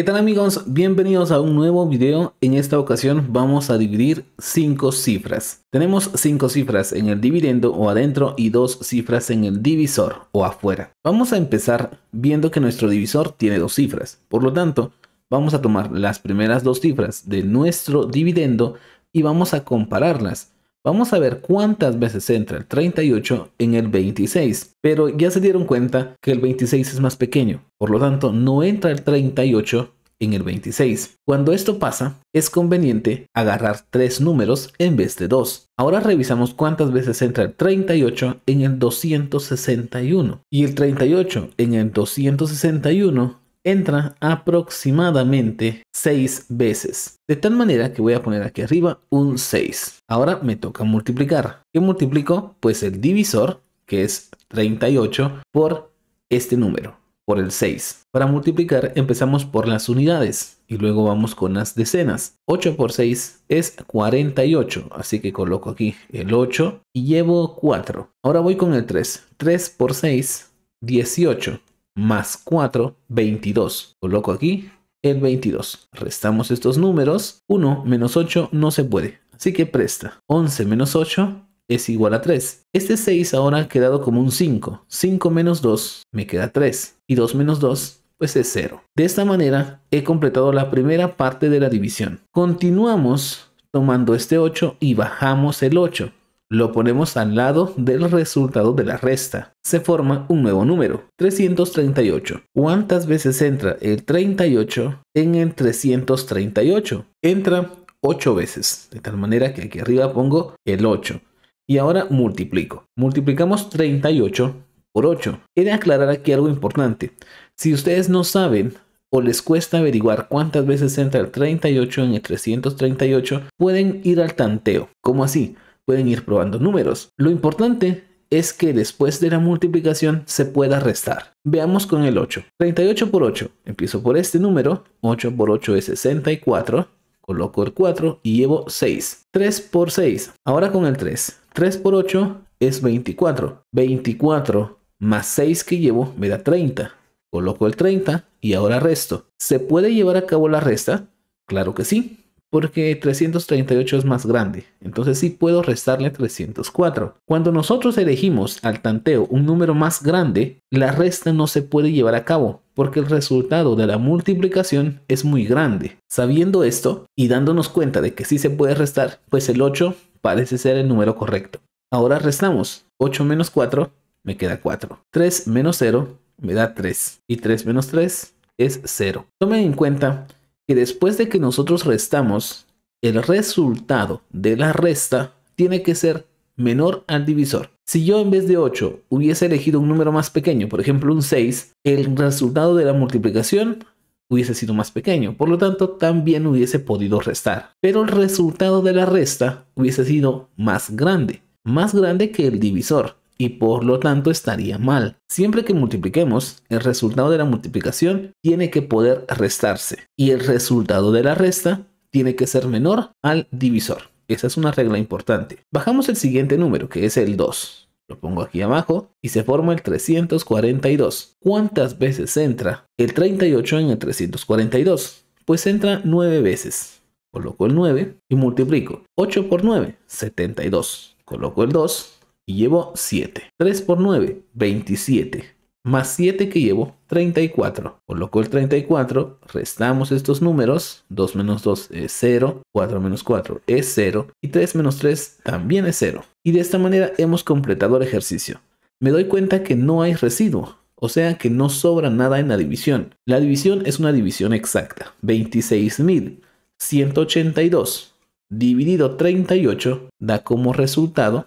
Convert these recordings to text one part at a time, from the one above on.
¿Qué tal amigos? Bienvenidos a un nuevo video. En esta ocasión vamos a dividir 5 cifras. Tenemos 5 cifras en el dividendo o adentro y 2 cifras en el divisor o afuera. Vamos a empezar viendo que nuestro divisor tiene dos cifras. Por lo tanto, vamos a tomar las primeras dos cifras de nuestro dividendo y vamos a compararlas Vamos a ver cuántas veces entra el 38 en el 26, pero ya se dieron cuenta que el 26 es más pequeño, por lo tanto no entra el 38 en el 26. Cuando esto pasa, es conveniente agarrar tres números en vez de dos. Ahora revisamos cuántas veces entra el 38 en el 261 y el 38 en el 261 entra aproximadamente 6 veces. De tal manera que voy a poner aquí arriba un 6. Ahora me toca multiplicar. ¿Qué multiplico? Pues el divisor, que es 38, por este número, por el 6. Para multiplicar empezamos por las unidades y luego vamos con las decenas. 8 por 6 es 48, así que coloco aquí el 8 y llevo 4. Ahora voy con el 3. 3 por 6, 18 más 4, 22. Coloco aquí el 22. Restamos estos números. 1 menos 8 no se puede. Así que presta. 11 menos 8 es igual a 3. Este 6 ahora ha quedado como un 5. 5 menos 2 me queda 3. Y 2 menos 2 pues es 0. De esta manera he completado la primera parte de la división. Continuamos tomando este 8 y bajamos el 8. Lo ponemos al lado del resultado de la resta. Se forma un nuevo número, 338. ¿Cuántas veces entra el 38 en el 338? Entra 8 veces, de tal manera que aquí arriba pongo el 8. Y ahora multiplico. Multiplicamos 38 por 8. He aclarar aquí algo importante. Si ustedes no saben o les cuesta averiguar cuántas veces entra el 38 en el 338, pueden ir al tanteo. ¿Cómo así? pueden ir probando números. Lo importante es que después de la multiplicación se pueda restar. Veamos con el 8. 38 por 8. Empiezo por este número. 8 por 8 es 64. Coloco el 4 y llevo 6. 3 por 6. Ahora con el 3. 3 por 8 es 24. 24 más 6 que llevo me da 30. Coloco el 30 y ahora resto. ¿Se puede llevar a cabo la resta? Claro que sí porque 338 es más grande, entonces sí puedo restarle 304. Cuando nosotros elegimos al tanteo un número más grande, la resta no se puede llevar a cabo, porque el resultado de la multiplicación es muy grande. Sabiendo esto y dándonos cuenta de que sí se puede restar, pues el 8 parece ser el número correcto. Ahora restamos. 8 menos 4 me queda 4. 3 menos 0 me da 3. Y 3 menos 3 es 0. Tomen en cuenta que después de que nosotros restamos, el resultado de la resta tiene que ser menor al divisor. Si yo en vez de 8 hubiese elegido un número más pequeño, por ejemplo un 6, el resultado de la multiplicación hubiese sido más pequeño, por lo tanto también hubiese podido restar. Pero el resultado de la resta hubiese sido más grande, más grande que el divisor y por lo tanto estaría mal. Siempre que multipliquemos, el resultado de la multiplicación tiene que poder restarse y el resultado de la resta tiene que ser menor al divisor. Esa es una regla importante. Bajamos el siguiente número, que es el 2. Lo pongo aquí abajo y se forma el 342. ¿Cuántas veces entra el 38 en el 342? Pues entra 9 veces. Coloco el 9 y multiplico. 8 por 9, 72. Coloco el 2 llevo 7. 3 por 9, 27. Más 7 que llevo, 34. lo el 34, restamos estos números. 2 menos 2 es 0, 4 menos 4 es 0 y 3 menos 3 también es 0. Y de esta manera hemos completado el ejercicio. Me doy cuenta que no hay residuo, o sea que no sobra nada en la división. La división es una división exacta. 26.182 dividido 38 da como resultado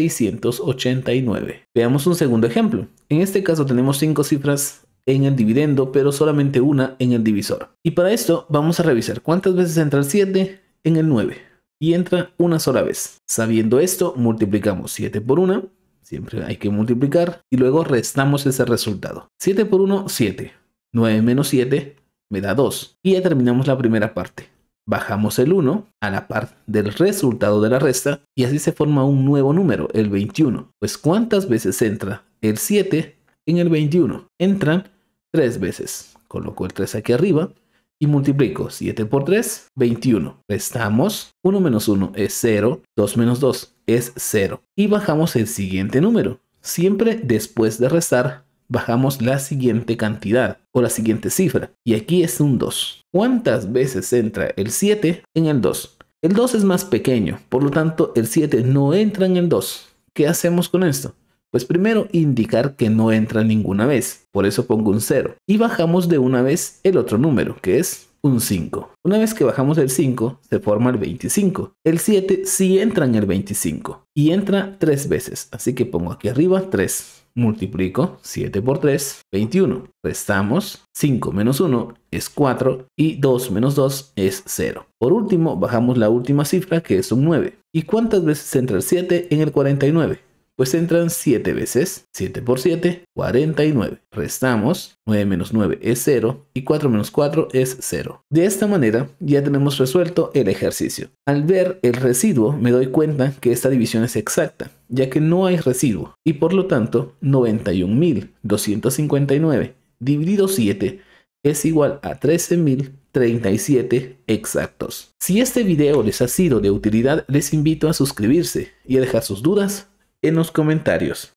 689. Veamos un segundo ejemplo. En este caso tenemos cinco cifras en el dividendo, pero solamente una en el divisor. Y para esto vamos a revisar cuántas veces entra el 7 en el 9 y entra una sola vez. Sabiendo esto, multiplicamos 7 por 1, siempre hay que multiplicar, y luego restamos ese resultado. 7 por 1, 7. 9 menos 7 me da 2. Y ya terminamos la primera parte bajamos el 1 a la par del resultado de la resta y así se forma un nuevo número, el 21. Pues ¿cuántas veces entra el 7 en el 21? Entran 3 veces. Coloco el 3 aquí arriba y multiplico 7 por 3, 21. Restamos 1 menos 1 es 0, 2 menos 2 es 0 y bajamos el siguiente número. Siempre después de restar bajamos la siguiente cantidad o la siguiente cifra. Y aquí es un 2. ¿Cuántas veces entra el 7 en el 2? El 2 es más pequeño, por lo tanto el 7 no entra en el 2. ¿Qué hacemos con esto? Pues primero indicar que no entra ninguna vez, por eso pongo un 0. Y bajamos de una vez el otro número, que es un 5. Una vez que bajamos el 5, se forma el 25. El 7 sí entra en el 25 y entra 3 veces, así que pongo aquí arriba 3. Multiplico 7 por 3, 21. Restamos 5 menos 1 es 4 y 2 menos 2 es 0. Por último, bajamos la última cifra que es un 9. ¿Y cuántas veces entra el 7 en el 49? pues entran 7 veces. 7 por 7, 49. Restamos, 9 menos 9 es 0 y 4 menos 4 es 0. De esta manera ya tenemos resuelto el ejercicio. Al ver el residuo me doy cuenta que esta división es exacta, ya que no hay residuo y por lo tanto 91.259 dividido 7 es igual a 13.037 exactos. Si este video les ha sido de utilidad, les invito a suscribirse y a dejar sus dudas en los comentarios.